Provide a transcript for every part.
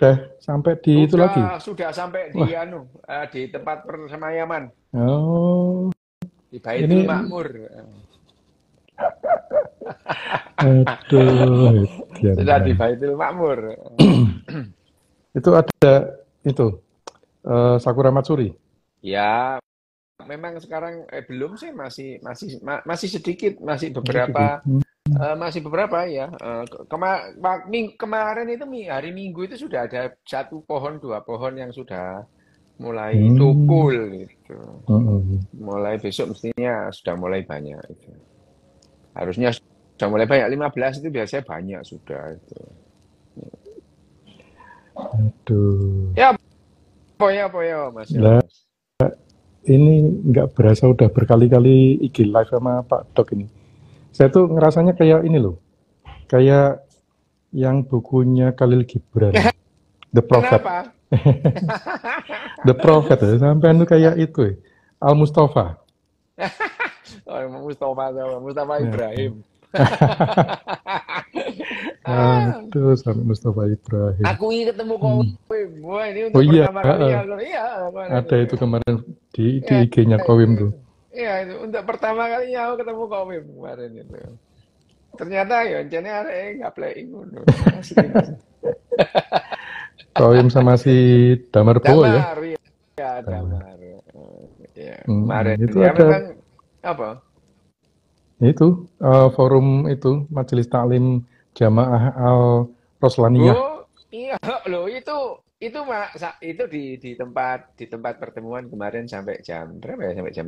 Sudah sampai di sudah, itu lagi? Sudah sampai Wah. di anu uh, di tempat persemayaman. Oh. Di Baitul Ini... Makmur. Aduh. Sudah di Baitul Makmur. itu ada itu uh, eh, Sakura Matsuri. Ya, memang sekarang eh, belum sih masih masih ma masih sedikit masih beberapa sedikit. Hmm Uh, masih beberapa ya. Uh, kema kemarin itu hari Minggu itu sudah ada satu pohon dua pohon yang sudah mulai hmm. tukul gitu. Hmm. Mulai besok mestinya sudah mulai banyak itu. Harusnya sudah mulai banyak 15 itu biasanya banyak sudah itu. Aduh. Ya, poyo poyo ya, Mas. Nah, ini nggak berasa udah berkali-kali IG live sama Pak Dok ini saya tuh ngerasanya kayak ini loh kayak yang bukunya Khalil Gibran The Prophet The Prophet sampai itu kayak itu ya. oh, Al Mustafa Al Mustafa Mustafa ya, Ibrahim Aduh, ya, ah. sampai Mustafa Ibrahim. Aku ingin ketemu kau. Hmm. Wah, ini oh, iya. uh, Iya, ada itu kemarin di, di IG-nya iya. Kowim tuh. Iya, itu untuk pertama kalinya aku ketemu kau kemarin itu. Ternyata ya Yoncenya ada eh, nggak playing ngono. yang sama si Damar Bo ya. Iya. iya, Damar. Ya, hmm, kemarin itu ya, ada memang, apa? Itu uh, forum itu Majelis Taklim Jamaah Al Roslaniyah. Oh, iya, loh itu itu mak itu di di tempat di tempat pertemuan kemarin sampai jam berapa ya sampai jam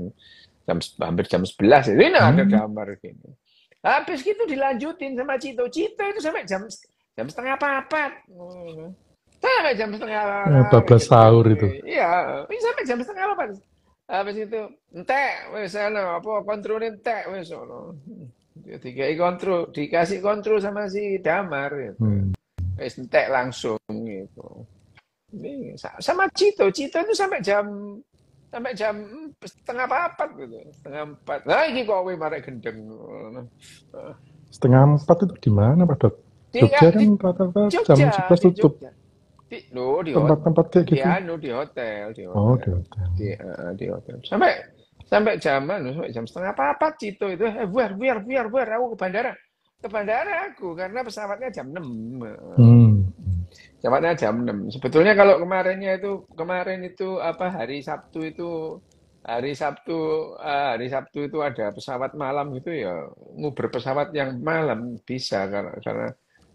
jam hampir jam 11 ini hmm. ada gambar gini habis gitu dilanjutin sama Cito Cito itu sampai jam jam setengah empat hmm. sampai jam setengah ya, bablas gitu. sahur itu iya ini sampai jam setengah empat habis itu entek wes ana apa kontrolin entek wes ono ya, Dikasih kontrol dikasih kontrol sama si Damar gitu. hmm. wes entek langsung gitu ini sama Cito Cito itu sampai jam sampai jam setengah empat gitu setengah empat nah ini kowe marek gendeng setengah empat itu di mana pak dok Jogja ya, kan rata-rata jam sebelas tutup di, tempat-tempat kayak gitu di, anu, di hotel di hotel oh di hotel di, uh, di hotel sampai sampai jam anu, sampai jam setengah empat itu itu eh, buar buar buar buar aku ke bandara ke bandara aku karena pesawatnya jam enam hmm Cepatnya jam 6. Sebetulnya kalau kemarinnya itu kemarin itu apa hari Sabtu itu hari Sabtu eh, hari Sabtu itu ada pesawat malam gitu ya nguber pesawat yang malam bisa karena, karena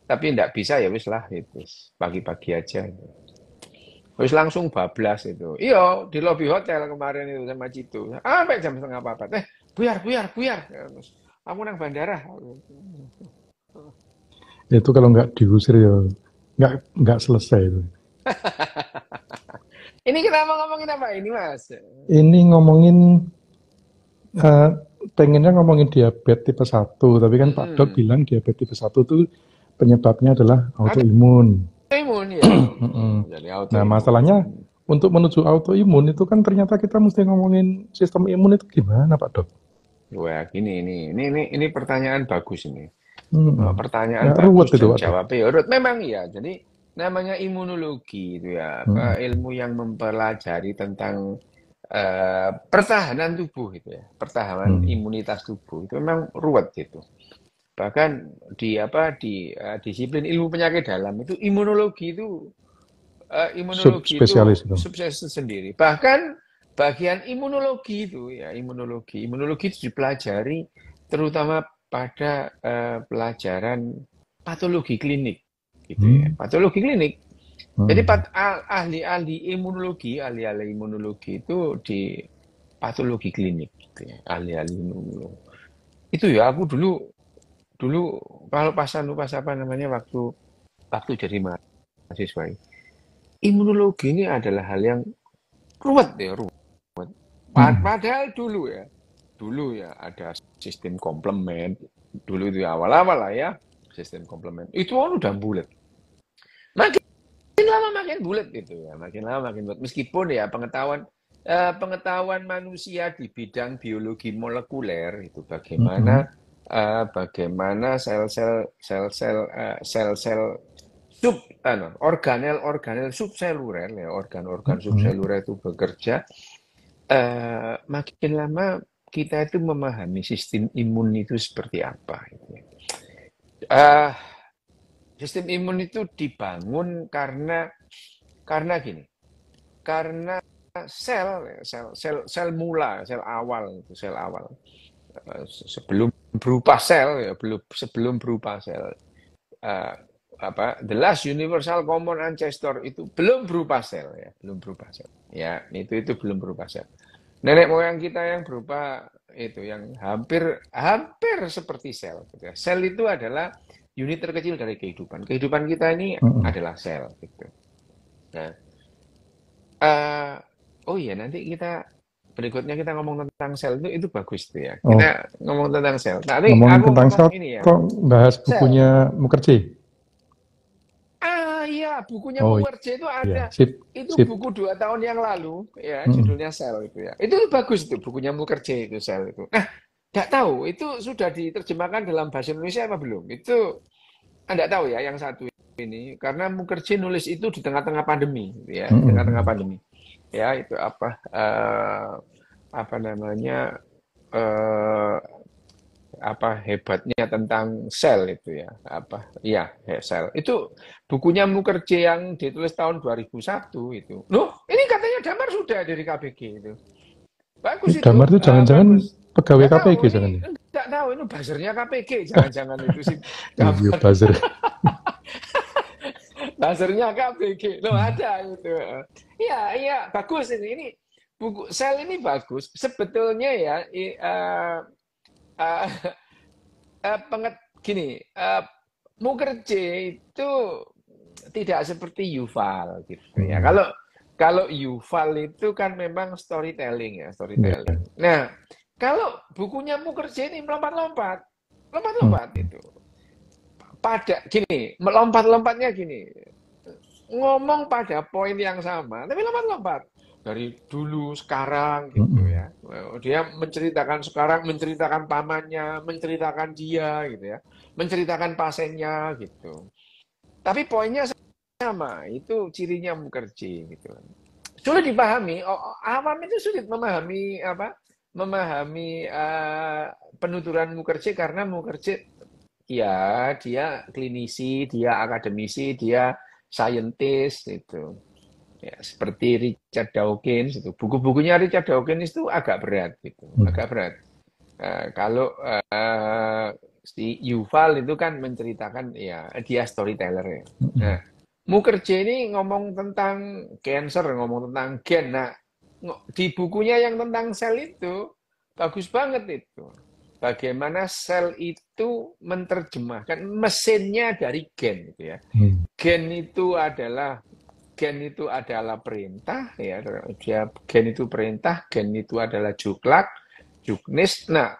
tapi tidak bisa ya wis lah ya itu pagi-pagi aja itu. wis langsung bablas itu iyo di lobby hotel kemarin itu sama Citu sampai jam setengah apa, eh buyar buyar buyar kamu nang bandara itu kalau nggak diusir ya nggak nggak selesai itu. ini kita mau ngomongin apa ini mas? Ini ngomongin uh, pengennya ngomongin diabetes tipe 1, tapi kan hmm. Pak Dok hmm. bilang diabetes tipe 1 itu penyebabnya adalah autoimun. Autoimun ya. Jadi nah, autoimun. Nah masalahnya untuk menuju autoimun itu kan ternyata kita mesti ngomongin sistem imun itu gimana Pak Dok? Wah gini ini ini ini, ini pertanyaan bagus ini hmm. pertanyaan nah, ruwet itu, jawab ya ruwet Memang iya. Jadi namanya imunologi itu ya hmm. Eh, ilmu yang mempelajari tentang uh, pertahanan tubuh itu ya pertahanan hmm. imunitas tubuh itu memang ruwet gitu bahkan di apa di uh, disiplin ilmu penyakit dalam itu imunologi itu uh, imunologi Subspesialis itu, itu. subspesialis sendiri bahkan bagian imunologi itu ya imunologi imunologi itu dipelajari terutama pada uh, pelajaran patologi klinik gitu hmm. ya. Patologi klinik. Hmm. Jadi ahli-ahli imunologi, ahli-ahli imunologi itu di patologi klinik gitu ya, ahli imunologi. Itu ya aku dulu dulu kalau pasan lupa apa namanya waktu waktu jadi mahasiswa ini imunologi ini adalah hal yang ruwet ya ruwet. Hmm. Padahal dulu ya dulu ya ada sistem komplement dulu itu ya awal-awal lah ya sistem komplement itu orang udah bulat makin, makin lama makin bulat gitu ya makin lama makin bulat meskipun ya pengetahuan eh, pengetahuan manusia di bidang biologi molekuler itu bagaimana mm -hmm. Uh, bagaimana sel-sel sel-sel eh, sel-sel sub uh, anu, organel organel subseluler ya organ-organ mm-hmm. subseluler itu bekerja uh, makin lama kita itu memahami sistem imun itu seperti apa. Uh, sistem imun itu dibangun karena karena gini, karena sel sel sel sel mula sel awal itu sel awal eh, sebelum berupa sel ya belum sebelum berupa sel uh, apa the last universal common ancestor itu belum berupa sel ya belum berupa sel ya itu itu belum berupa sel nenek moyang kita yang berupa itu yang hampir hampir seperti sel. Gitu. Ya. Sel itu adalah unit terkecil dari kehidupan. Kehidupan kita ini adalah sel. Gitu. Nah, uh, oh iya nanti kita berikutnya kita ngomong tentang sel itu itu bagus tuh ya. Kita oh. ngomong tentang sel. Nah, nanti ngomong tentang sel. Ini ya. Kok bahas bukunya Mukerji? bukunya oh, Mumerje itu iya. ada. Sip, itu sip. buku dua tahun yang lalu, ya judulnya Sel itu ya. Itu bagus itu bukunya Kerja itu Sel itu. Nah, nggak tahu itu sudah diterjemahkan dalam bahasa Indonesia apa belum? Itu anda tahu ya yang satu ini karena Kerja nulis itu di tengah-tengah pandemi, ya, hmm. di tengah-tengah pandemi. Ya, itu apa uh, apa namanya uh, apa hebatnya tentang sel itu ya apa iya sel itu bukunya Mukerje yang ditulis tahun 2001 itu loh ini katanya Damar sudah dari KPG itu bagus itu Damar itu ah, jangan-jangan pegawai gak KPG tahu, jangan enggak tahu ini buzzernya KPG jangan-jangan itu sih iya, iya buzzer buzzernya KPG lo ada itu iya iya bagus ini ini buku sel ini bagus sebetulnya ya i, uh, uh, uh, penget gini uh, eh, Mukerje itu tidak seperti Yuval gitu ya. Hmm. Kalau kalau Yuval itu kan memang storytelling ya, storytelling. Iya. Nah, kalau bukunya Mukerje ini melompat-lompat, lompat-lompat hmm. itu. Pada gini, melompat-lompatnya gini. Ngomong pada poin yang sama, tapi lompat-lompat dari dulu sekarang gitu ya. Dia menceritakan sekarang, menceritakan pamannya, menceritakan dia gitu ya, menceritakan pasiennya gitu. Tapi poinnya sama, itu cirinya mukerji gitu. Sulit dipahami, awam itu sulit memahami apa? Memahami uh, penuturan mukerji karena mukerji ya dia klinisi, dia akademisi, dia saintis gitu ya seperti Richard Dawkins itu buku-bukunya Richard Dawkins itu agak berat gitu hmm. agak berat uh, kalau uh, si Yuval itu kan menceritakan ya dia storyteller ya hmm. nah Mukerje ini ngomong tentang cancer ngomong tentang gen nah di bukunya yang tentang sel itu bagus banget itu bagaimana sel itu menerjemahkan mesinnya dari gen gitu ya. Hmm. Gen itu adalah gen itu adalah perintah ya dia gen itu perintah gen itu adalah juklak juknis nah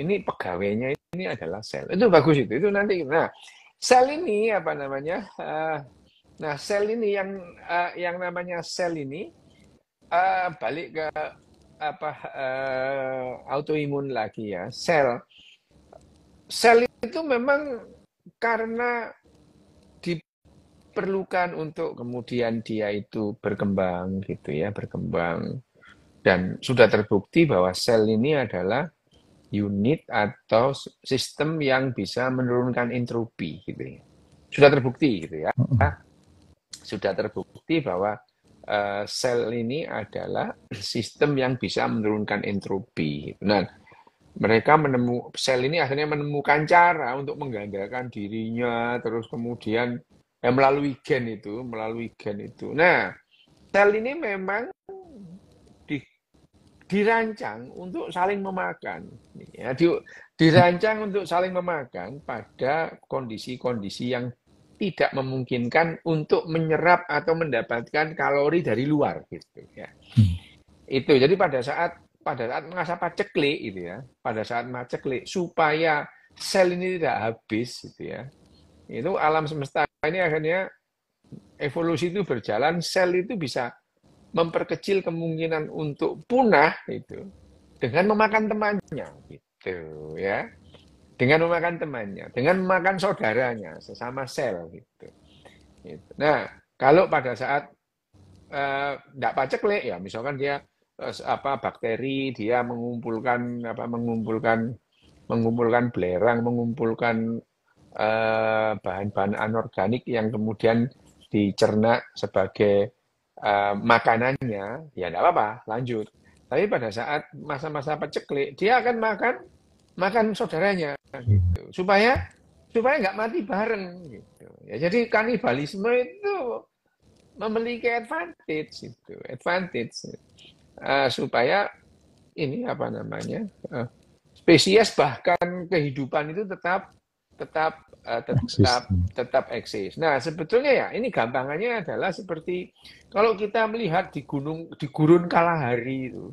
ini pegawainya ini adalah sel itu bagus itu itu nanti nah sel ini apa namanya uh, nah sel ini yang uh, yang namanya sel ini uh, balik ke apa uh, autoimun lagi ya sel sel itu memang karena diperlukan untuk kemudian dia itu berkembang gitu ya, berkembang. Dan sudah terbukti bahwa sel ini adalah unit atau sistem yang bisa menurunkan entropi gitu ya. Sudah terbukti gitu ya. Sudah terbukti bahwa uh, sel ini adalah sistem yang bisa menurunkan entropi. gitu. Nah, mereka menemukan sel ini akhirnya menemukan cara untuk menggandakan dirinya, terus kemudian ya, melalui gen itu, melalui gen itu. Nah, sel ini memang di, dirancang untuk saling memakan, ya, di, dirancang untuk saling memakan pada kondisi-kondisi yang tidak memungkinkan untuk menyerap atau mendapatkan kalori dari luar gitu ya. Hmm. Itu jadi pada saat pada saat mengasah paceklik itu ya, pada saat paceklik supaya sel ini tidak habis gitu ya. Itu alam semesta ini akhirnya evolusi itu berjalan, sel itu bisa memperkecil kemungkinan untuk punah itu dengan memakan temannya gitu ya. Dengan memakan temannya, dengan memakan saudaranya sesama sel gitu. gitu. Nah, kalau pada saat tidak eh, uh, paceklik ya misalkan dia eh, apa bakteri dia mengumpulkan apa mengumpulkan mengumpulkan belerang mengumpulkan Eh, bahan-bahan anorganik yang kemudian dicerna sebagai uh, makanannya, ya tidak apa-apa, lanjut. Tapi pada saat masa-masa peceklik, dia akan makan makan saudaranya, gitu. supaya supaya nggak mati bareng. Gitu. Ya, jadi kanibalisme itu memiliki advantage itu, advantage uh, supaya ini apa namanya uh, spesies bahkan kehidupan itu tetap tetap uh, tetap tetap eksis. Nah, sebetulnya ya ini gampangannya adalah seperti kalau kita melihat di gunung di gurun kalahari itu.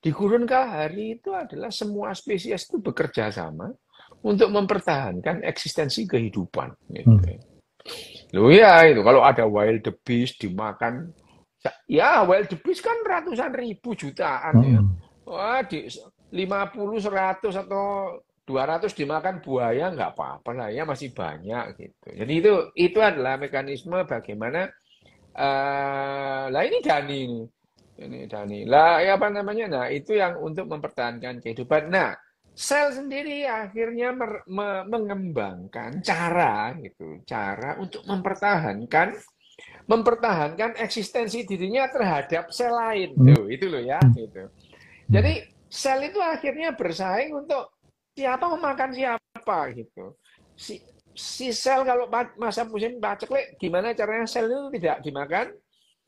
Di gurun kalahari itu adalah semua spesies itu bekerja sama untuk mempertahankan eksistensi kehidupan gitu. Hmm. Kan. Loh ya itu kalau ada wild beast dimakan ya wild beast kan ratusan ribu jutaan ya. hmm. ya. Wah, di 50, 100 atau 200 dimakan buaya nggak apa-apa lah ya masih banyak gitu. Jadi itu itu adalah mekanisme bagaimana uh, lah ini Dani ini. Ini Dani. Lah ya apa namanya? Nah, itu yang untuk mempertahankan kehidupan. Nah, sel sendiri akhirnya mer, me, mengembangkan cara gitu, cara untuk mempertahankan mempertahankan eksistensi dirinya terhadap sel lain. Hmm. Tuh, itu loh ya gitu. Jadi sel itu akhirnya bersaing untuk siapa memakan siapa gitu. Si, si sel kalau masa musim paceklik gimana caranya sel itu tidak dimakan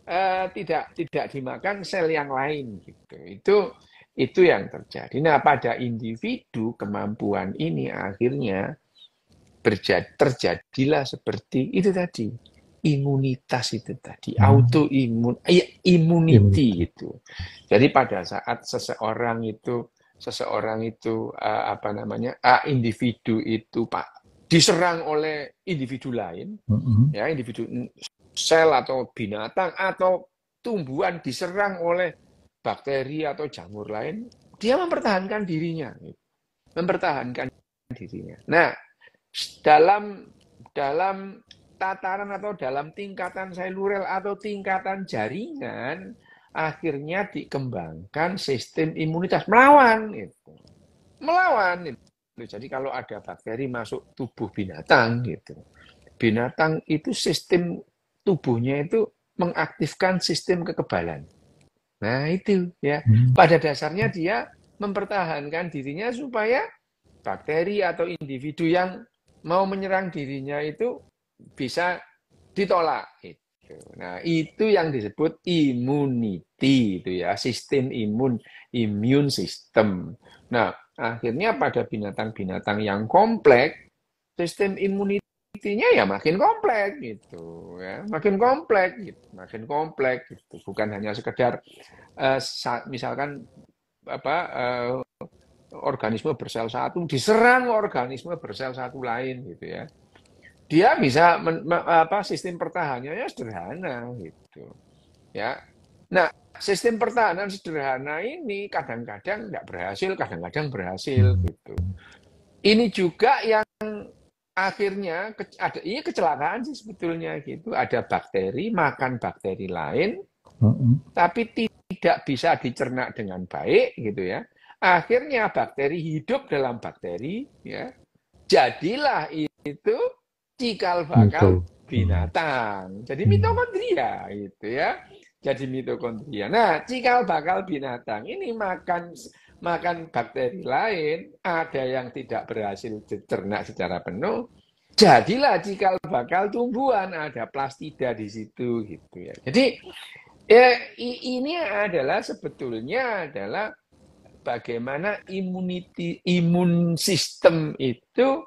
eh, tidak tidak dimakan sel yang lain gitu. Itu itu yang terjadi. Nah, pada individu kemampuan ini akhirnya berjad, terjadilah seperti itu tadi imunitas itu tadi hmm. autoimun ya, immunity itu jadi pada saat seseorang itu seseorang itu uh, apa namanya uh, individu itu pak diserang oleh individu lain mm-hmm. ya individu sel atau binatang atau tumbuhan diserang oleh bakteri atau jamur lain dia mempertahankan dirinya mempertahankan dirinya nah dalam dalam tataran atau dalam tingkatan selurel atau tingkatan jaringan akhirnya dikembangkan sistem imunitas melawan gitu. Melawan gitu. Jadi kalau ada bakteri masuk tubuh binatang gitu. Binatang itu sistem tubuhnya itu mengaktifkan sistem kekebalan. Nah, itu ya. Hmm. Pada dasarnya dia mempertahankan dirinya supaya bakteri atau individu yang mau menyerang dirinya itu bisa ditolak. Gitu gitu. Nah, itu yang disebut immunity itu ya, sistem imun, immune system. Nah, akhirnya pada binatang-binatang yang kompleks sistem imunitinya ya makin kompleks gitu ya, makin kompleks gitu, makin kompleks gitu. Bukan hanya sekedar uh, misalkan apa uh, organisme bersel satu diserang organisme bersel satu lain gitu ya dia bisa men, apa sistem pertahanannya ya sederhana gitu ya nah sistem pertahanan sederhana ini kadang-kadang tidak berhasil kadang-kadang berhasil hmm. gitu ini juga yang akhirnya ke, ada iya kecelakaan sih sebetulnya gitu ada bakteri makan bakteri lain hmm. tapi tidak bisa dicerna dengan baik gitu ya akhirnya bakteri hidup dalam bakteri ya jadilah itu cikal bakal binatang. Jadi hmm. mitokondria gitu ya. Jadi mitokondria. Nah, cikal bakal binatang ini makan makan bakteri lain, ada yang tidak berhasil dicerna secara penuh, jadilah cikal bakal tumbuhan, ada plastida di situ gitu ya. Jadi ya, ini adalah sebetulnya adalah bagaimana imuniti imun sistem itu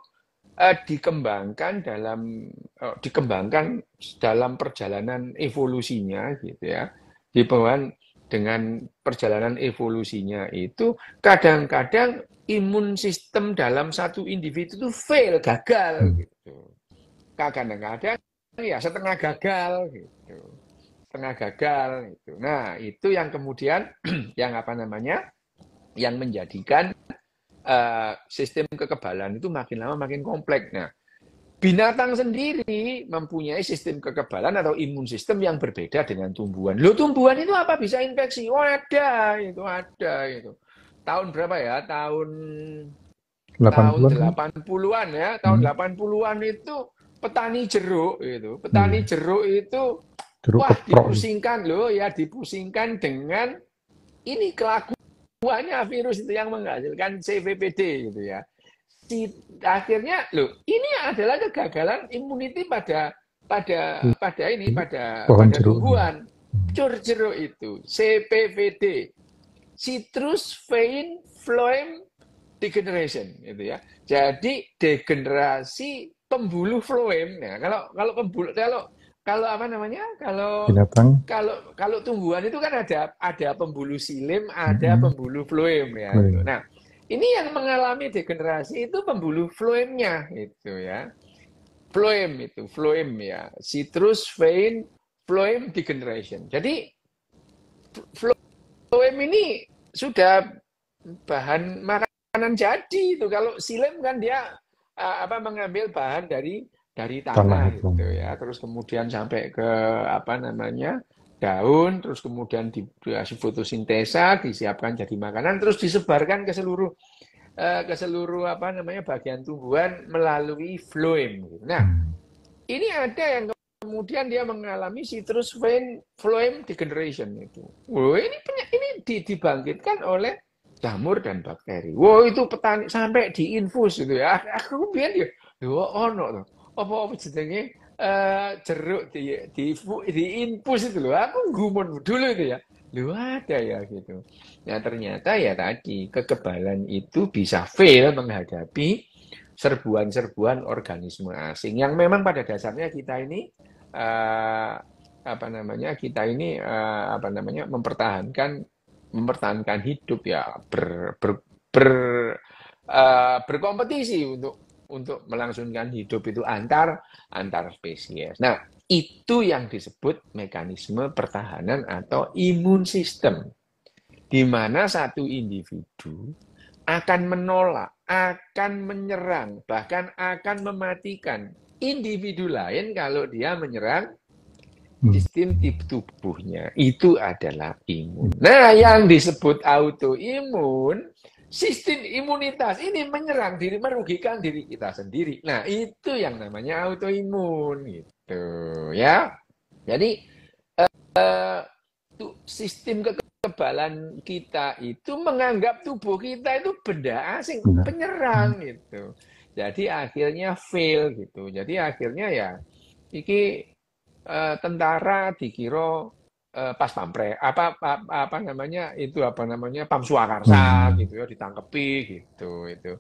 uh, dikembangkan dalam uh, dikembangkan dalam perjalanan evolusinya gitu ya di bawah dengan perjalanan evolusinya itu kadang-kadang imun sistem dalam satu individu itu fail gagal hmm. gitu kadang-kadang ya setengah gagal gitu setengah gagal gitu nah itu yang kemudian yang apa namanya yang menjadikan Eh, sistem kekebalan itu makin lama makin kompleks. Nah, binatang sendiri mempunyai sistem kekebalan atau imun sistem yang berbeda dengan tumbuhan. Lo tumbuhan itu apa bisa infeksi? Oh ada, itu ada itu. Tahun berapa ya? Tahun 80-an. tahun 80-an ya, tahun hmm. 80-an itu petani jeruk itu. Petani hmm. jeruk itu jeruk wah dipusingkan loh ya, dipusingkan dengan ini kelaku buahnya virus itu yang menghasilkan CVPD gitu ya. Di, akhirnya loh ini adalah kegagalan imuniti pada pada pada ini pada pohon pada tumbuhan hmm. itu CPVD citrus vein phloem degeneration gitu ya jadi degenerasi pembuluh phloem ya kalau kalau pembuluh kalau kalau apa namanya kalau binatang kalau kalau tumbuhan itu kan ada ada pembuluh silim ada hmm. pembuluh floem ya gitu. nah ini yang mengalami degenerasi itu pembuluh floemnya gitu ya. itu ya floem itu floem ya citrus vein floem degeneration jadi floem ini sudah bahan makanan jadi itu kalau silim kan dia eh, apa mengambil bahan dari dari tanah, itu. gitu ya terus kemudian sampai ke apa namanya daun terus kemudian di ya, fotosintesa disiapkan jadi makanan terus disebarkan ke seluruh eh, ke seluruh apa namanya bagian tumbuhan melalui phloem gitu. nah hmm. ini ada yang kemudian dia mengalami citrus vein phloem degeneration itu wow ini ini dibangkitkan oleh jamur dan bakteri wow itu petani sampai diinfus gitu ya aku kemudian ya yo ono tuh apa apa jenenge uh, jeruk di, di di impus itu loh. Aku gumun dulu itu ya. Lu ada ya gitu. Nah ternyata ya tadi kekebalan itu bisa fail menghadapi serbuan-serbuan organisme asing yang memang pada dasarnya kita ini uh, apa namanya kita ini uh, apa namanya mempertahankan mempertahankan hidup ya ber, ber, ber uh, berkompetisi untuk untuk melangsungkan hidup itu antar antar spesies. Nah, itu yang disebut mekanisme pertahanan atau imun sistem. Di mana satu individu akan menolak, akan menyerang, bahkan akan mematikan individu lain kalau dia menyerang hmm. sistem tip tubuhnya. Itu adalah imun. Nah, yang disebut autoimun sistem imunitas ini menyerang diri, merugikan diri kita sendiri. Nah, itu yang namanya autoimun gitu ya. Jadi eh, eh, sistem kekebalan kita itu menganggap tubuh kita itu benda asing, penyerang hmm. gitu. Jadi akhirnya fail gitu. Jadi akhirnya ya iki eh, tentara dikira Eh, pas pampre apa, apa apa namanya itu apa namanya pam suakarsa hmm. gitu ya ditangkepi gitu itu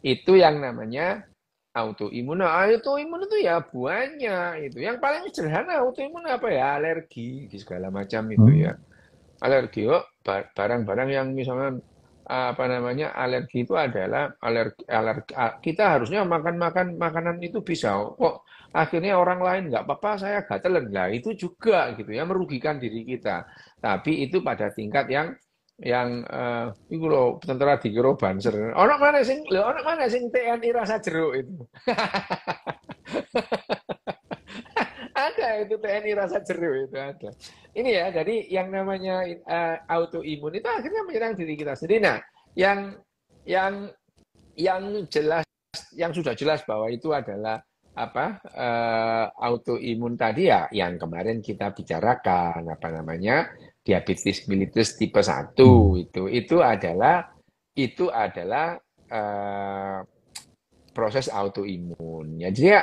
itu yang namanya autoimun nah, autoimun itu ya buahnya itu yang paling sederhana autoimun apa ya alergi segala macam itu hmm. ya alergi oh, barang-barang yang misalnya apa namanya alergi itu adalah alergi, alergi kita harusnya makan makan makanan itu bisa kok akhirnya orang lain nggak apa-apa saya gatal lah itu juga gitu ya merugikan diri kita tapi itu pada tingkat yang yang uh, itu loh tentara di banser orang mana sing orang mana sing TNI rasa jeruk itu itu TNI rasa jeruk itu ada. Ini ya, jadi yang namanya uh, autoimun itu akhirnya menyerang diri kita sendiri. Nah, yang yang yang jelas, yang sudah jelas bahwa itu adalah apa uh, autoimun tadi ya, yang kemarin kita bicarakan apa namanya diabetes mellitus tipe 1 itu itu adalah itu adalah uh, proses autoimun. Ya, jadi ya,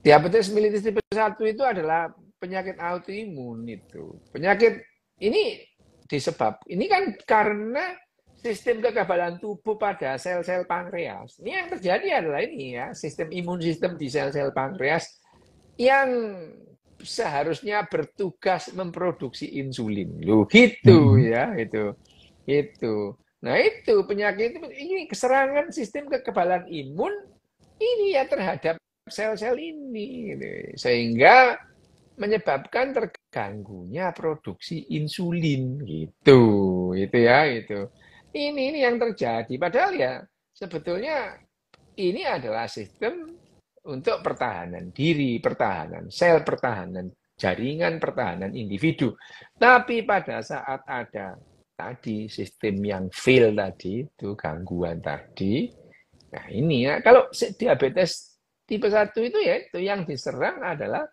Diabetes mellitus tipe 1 itu adalah penyakit autoimun itu. Penyakit ini disebab ini kan karena sistem kekebalan tubuh pada sel-sel pankreas. Ini yang terjadi adalah ini ya, sistem imun sistem di sel-sel pankreas yang seharusnya bertugas memproduksi insulin. Loh, gitu hmm. ya, itu. Itu. Nah, itu penyakit ini keserangan sistem kekebalan imun ini ya terhadap sel-sel ini gitu. sehingga menyebabkan terganggunya produksi insulin gitu itu ya itu ini ini yang terjadi padahal ya sebetulnya ini adalah sistem untuk pertahanan diri pertahanan sel pertahanan jaringan pertahanan individu tapi pada saat ada tadi sistem yang fail tadi itu gangguan tadi nah ini ya kalau diabetes tipe satu itu ya itu yang diserang adalah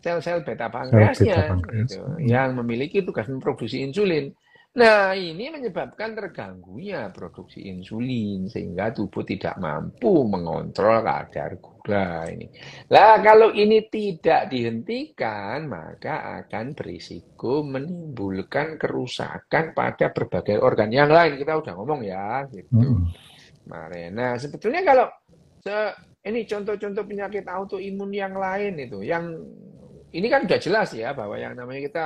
sel-sel beta pankreasnya gitu, yang memiliki tugas memproduksi insulin. Nah, ini menyebabkan terganggunya produksi insulin sehingga tubuh tidak mampu mengontrol kadar gula ini. Lah, kalau ini tidak dihentikan, maka akan berisiko menimbulkan kerusakan pada berbagai organ yang lain. Kita udah ngomong ya, gitu. Hmm. Nah sebetulnya kalau ini contoh-contoh penyakit autoimun yang lain itu yang ini kan sudah jelas ya bahwa yang namanya kita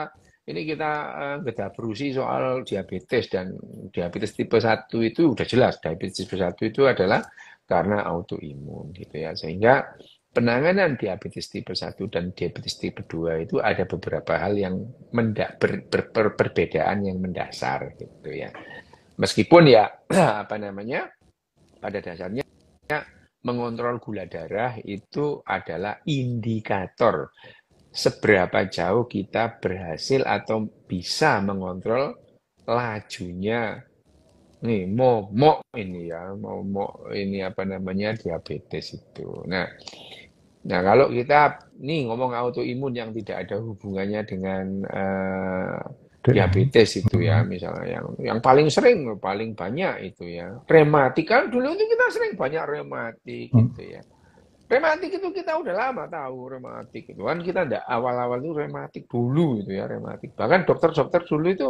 ini kita uh, eh, berusi soal diabetes dan diabetes tipe 1 itu sudah jelas diabetes tipe 1 itu adalah karena autoimun gitu ya sehingga penanganan diabetes tipe 1 dan diabetes tipe 2 itu ada beberapa hal yang mendak, ber, ber, ber, perbedaan yang mendasar gitu ya meskipun ya apa namanya pada dasarnya mengontrol gula darah itu adalah indikator seberapa jauh kita berhasil atau bisa mengontrol lajunya nih momok ini ya momok ini apa namanya diabetes itu nah nah kalau kita nih ngomong autoimun yang tidak ada hubungannya dengan uh, diabetes ya, itu ya mm-hmm. misalnya yang yang paling sering paling banyak itu ya rematik kan dulu itu kita sering banyak rematik mm. gitu ya rematik itu kita udah lama tahu rematik itu kan kita ndak awal-awal itu rematik dulu itu ya rematik bahkan dokter-dokter dulu itu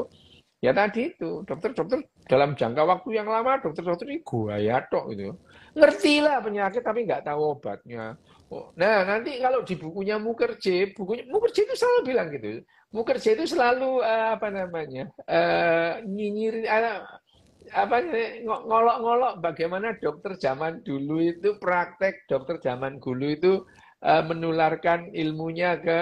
ya tadi itu dokter-dokter dalam jangka waktu yang lama dokter-dokter itu gua ya tok gitu ngerti lah penyakit tapi nggak tahu obatnya oh, nah nanti kalau di bukunya Mukerje bukunya Mukerje itu selalu bilang gitu Mukerja itu selalu uh, apa namanya uh, nyinyirin uh, apa ngolok-ngolok bagaimana dokter zaman dulu itu praktek dokter zaman dulu itu uh, menularkan ilmunya ke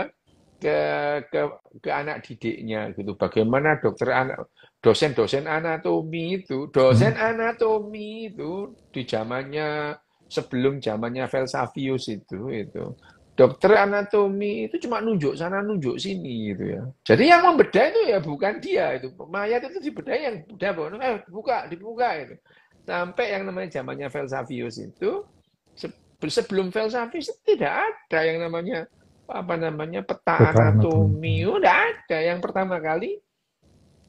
ke ke ke anak didiknya gitu bagaimana dokter anak dosen-dosen anatomi itu dosen hmm. anatomi itu di zamannya sebelum zamannya Velsavius itu itu dokter anatomi itu cuma nunjuk sana nunjuk sini gitu ya jadi yang membedah itu ya bukan dia itu mayat itu dibedah yang beda bahwa eh, buka dibuka itu sampai yang namanya zamannya Velsavius itu sebelum Velsavius tidak ada yang namanya apa namanya peta, anatomi udah oh, ada yang pertama kali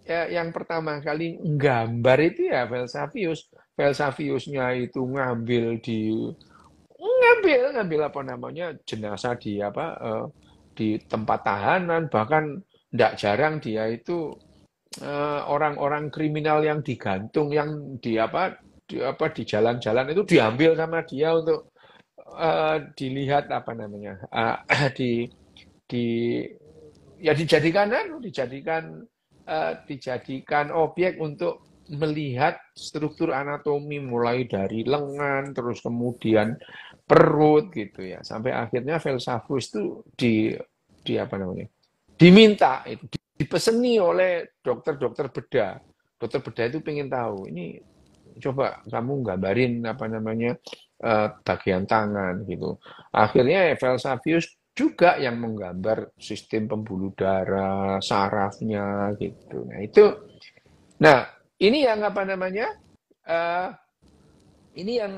ya, yang pertama kali gambar itu ya Velsavius Velsaviusnya itu ngambil di ngambil ngambil apa namanya jenazah di apa uh, di tempat tahanan bahkan tidak jarang dia itu orang eh, orang-orang kriminal yang digantung yang di apa di apa di jalan-jalan itu diambil sama dia untuk uh, dilihat apa namanya uh, di di ya dijadikan anu, dijadikan uh, dijadikan objek untuk melihat struktur anatomi mulai dari lengan terus kemudian perut gitu ya sampai akhirnya filsafus itu di di apa namanya diminta itu dipeseni oleh dokter-dokter bedah dokter bedah itu pengen tahu ini coba kamu gambarin apa namanya eh, bagian tangan gitu akhirnya filsafius juga yang menggambar sistem pembuluh darah sarafnya gitu nah itu nah ini yang apa namanya uh, ini yang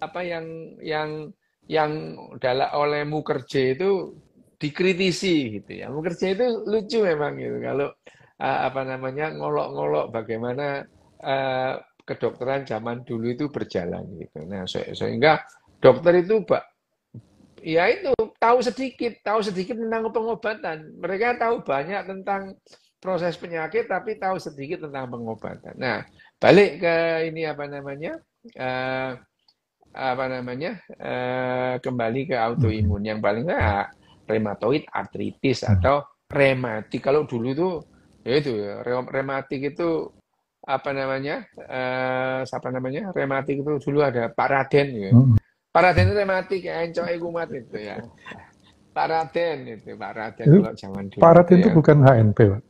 apa yang yang yang dalam oleh Mukerje itu dikritisi gitu ya Mukerje itu lucu memang gitu kalau uh, apa namanya ngolok-ngolok bagaimana uh, kedokteran zaman dulu itu berjalan gitu nah se sehingga dokter itu pak, ya itu tahu sedikit tahu sedikit tentang pengobatan mereka tahu banyak tentang proses penyakit tapi tahu sedikit tentang pengobatan. Nah, balik ke ini apa namanya? Uh, apa namanya? Uh, kembali ke autoimun yang paling enggak rematoid artritis hmm. atau rematik. Kalau dulu tuh ya itu ya, rematik itu apa namanya? Uh, eh, apa namanya? Rematik itu dulu ada Pak Raden ya. Hmm. Pak Raden itu rematik, encok kumat itu ya. Paraten itu, Paraten kalau zaman dulu. Paraten itu ya. bukan HNP, Pak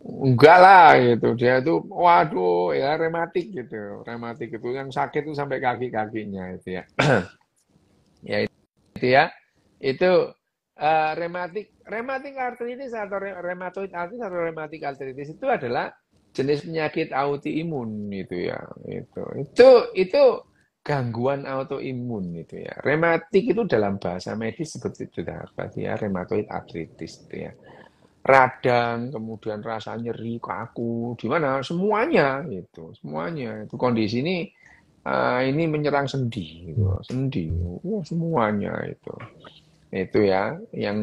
enggak lah gitu dia itu waduh ya rematik gitu rematik itu yang sakit itu sampai kaki kakinya itu ya ya itu ya itu uh, rematik rematik artritis atau re, rheumatoid artritis atau rematik artritis itu adalah jenis penyakit autoimun itu ya itu itu itu gangguan autoimun itu ya rematik itu dalam bahasa medis seperti sudah apa ya rheumatoid artritis itu ya radang, kemudian rasa nyeri, kaku, gimana? Semuanya itu semuanya. Itu kondisi ini uh, ini menyerang sendi, gitu. sendi, uh, semuanya itu. Itu ya, yang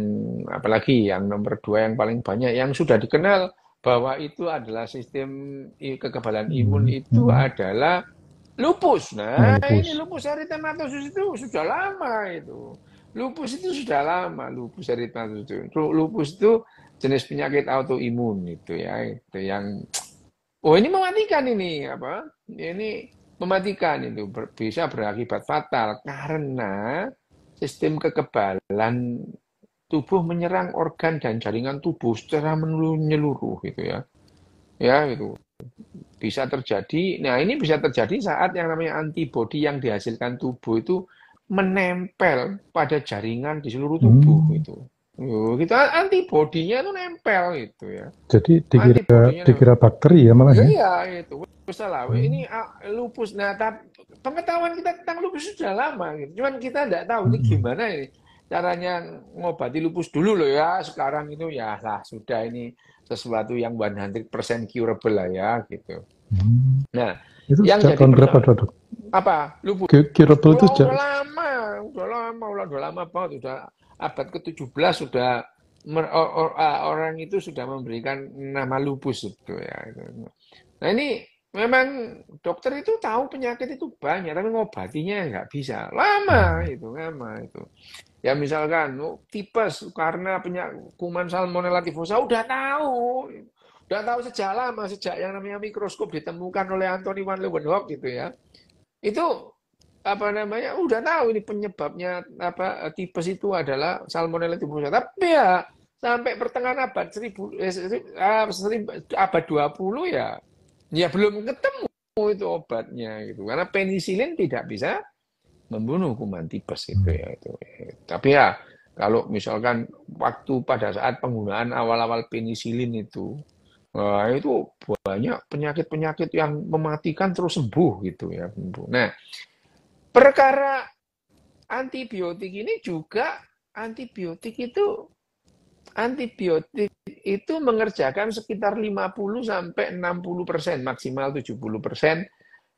apalagi yang nomor dua yang paling banyak yang sudah dikenal bahwa itu adalah sistem kekebalan imun hmm. itu hmm. adalah lupus. Nah, lupus. ini lupus eritematosus itu sudah lama itu. Lupus itu sudah lama, lupus eritematosus. Lupus itu jenis penyakit autoimun itu ya itu yang oh ini mematikan ini apa ini mematikan itu bisa berakibat fatal karena sistem kekebalan tubuh menyerang organ dan jaringan tubuh secara menyeluruh gitu ya ya itu bisa terjadi nah ini bisa terjadi saat yang namanya antibodi yang dihasilkan tubuh itu menempel pada jaringan di seluruh tubuh hmm. itu Oh, gitu antibodinya itu nempel gitu ya. Jadi dikira dikira bakteri ya malah ya. Iya, itu. Masalah Hmm. Ini ah, lupus. Nah, tapi pengetahuan kita tentang lupus sudah lama gitu. Cuman kita tidak tahu hmm. ini gimana ini caranya ngobati lupus dulu loh ya. Sekarang itu ya lah sudah ini sesuatu yang 100% curable lah ya gitu. Hmm. Nah, itu yang sejak tahun berapa, Dok? Apa? Lupus. Curable itu sejak lama, udah lama, udah lama banget udah abad ke-17 sudah orang itu sudah memberikan nama lupus itu ya. Nah ini memang dokter itu tahu penyakit itu banyak tapi ngobatinya nggak bisa lama itu lama itu ya misalkan oh, tipes karena penyakit kuman salmonella tifosa udah tahu udah tahu sejak lama sejak yang namanya mikroskop ditemukan oleh Anthony van Leeuwenhoek gitu ya itu apa namanya udah tahu ini penyebabnya apa eh, tipes itu adalah salmonella tuberculosis tapi ya sampai pertengahan abad seribu eh, ah, abad 20 ya ya belum ketemu itu obatnya gitu karena penisilin tidak bisa membunuh kuman tipes itu ya itu tapi ya kalau misalkan waktu pada saat penggunaan awal-awal penisilin itu Nah, itu banyak penyakit-penyakit yang mematikan terus sembuh gitu ya. Nah, Perkara antibiotik ini juga antibiotik itu antibiotik itu mengerjakan sekitar 50 sampai 60 persen, maksimal 70 persen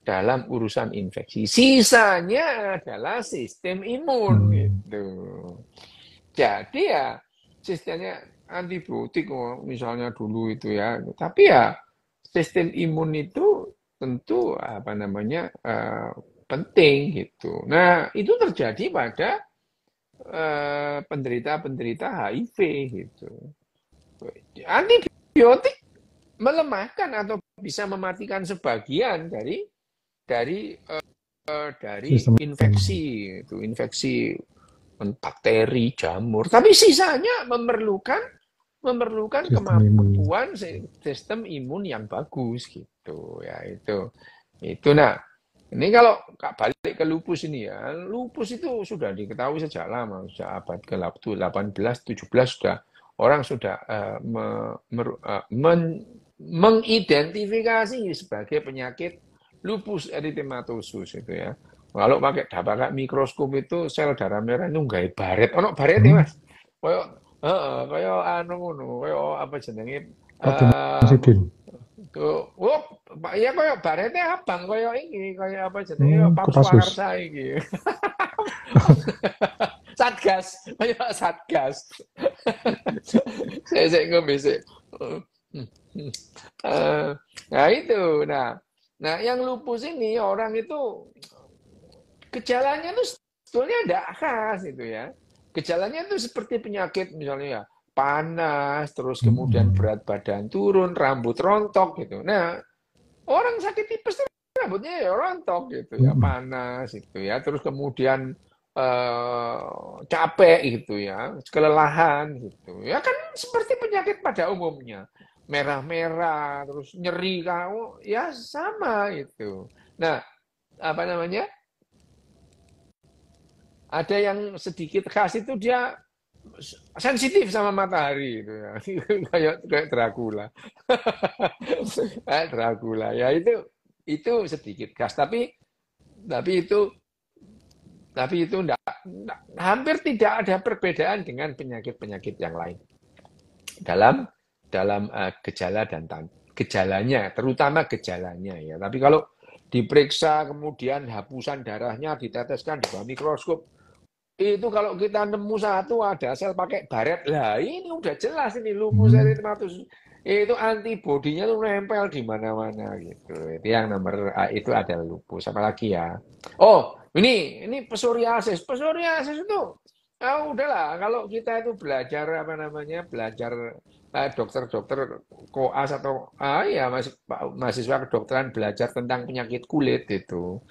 dalam urusan infeksi. Sisanya adalah sistem imun hmm. gitu. Jadi ya sistemnya antibiotik misalnya dulu itu ya, tapi ya sistem imun itu tentu apa namanya eh, penting gitu. Nah, itu terjadi pada eh, penderita-penderita uh, HIV gitu. Antibiotik melemahkan atau bisa mematikan sebagian dari dari uh, dari infeksi itu infeksi bakteri jamur tapi sisanya memerlukan memerlukan sistem kemampuan imun. sistem imun yang bagus gitu ya itu itu nah ini kalau balik ke lupus ini ya, lupus itu sudah diketahui sejak lama, sejak abad ke-18, 17 sudah orang sudah uh, me, mer, uh, eh, men, mengidentifikasi sebagai penyakit lupus eritematosus itu ya. Kalau pakai dapak mikroskop itu sel darah merah itu nggak baret, ono baret nih ya, hmm. mas. Kayak, uh, kayak anu, kayak apa jenenge? Uh, Tuh, oh, ya koyo barete abang koyo ini, koyo apa jenenge hmm, Papus Warsa iki. satgas, koyo satgas. saya saya ngombe Uh, nah itu, nah, nah yang lupus ini orang itu gejalanya tuh sebetulnya tidak khas itu ya. Gejalanya itu seperti penyakit misalnya ya panas, terus kemudian hmm. berat badan turun, rambut rontok gitu. Nah, orang sakit tipes rambutnya ya rontok gitu ya, hmm. panas gitu ya. Terus kemudian eh, capek gitu ya, kelelahan gitu. Ya kan seperti penyakit pada umumnya. Merah-merah, terus nyeri kau, ya sama itu Nah, apa namanya? Ada yang sedikit khas itu dia sensitif sama matahari itu ya. kayak kayak Dracula. kayak Dracula ya itu itu sedikit gas tapi tapi itu tapi itu enggak, enggak, hampir tidak ada perbedaan dengan penyakit-penyakit yang lain dalam dalam uh, gejala dan gejalanya terutama gejalanya ya tapi kalau diperiksa kemudian hapusan darahnya diteteskan di bawah mikroskop itu kalau kita nemu satu ada sel pakai baret, lah ini udah jelas ini lumus hmm. eritematus Itu antibodinya tuh nempel di mana-mana gitu. Itu yang nomor ah, itu ada lupus. Apa lagi ya? Oh, ini ini psoriasis. Psoriasis itu oh, udahlah kalau kita itu belajar apa namanya? belajar eh, dokter-dokter koas atau ah ya masih mahasiswa kedokteran belajar tentang penyakit kulit itu